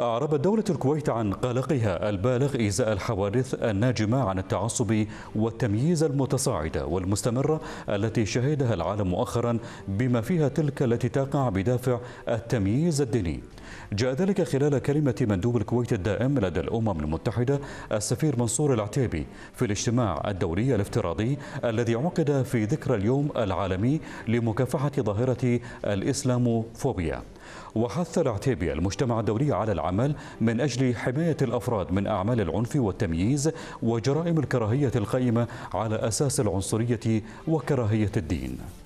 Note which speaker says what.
Speaker 1: أعربت دولة الكويت عن قلقها البالغ إزاء الحوادث الناجمة عن التعصب والتمييز المتصاعدة والمستمرة التي شهدها العالم مؤخرا بما فيها تلك التي تقع بدافع التمييز الديني جاء ذلك خلال كلمة مندوب الكويت الدائم لدى الأمم المتحدة السفير منصور العتيبي في الاجتماع الدولي الافتراضي الذي عقد في ذكرى اليوم العالمي لمكافحة ظاهرة الإسلاموفوبيا وحث العتيبي المجتمع الدولي على العمل من أجل حماية الأفراد من أعمال العنف والتمييز وجرائم الكراهية القائمة على أساس العنصرية وكراهية الدين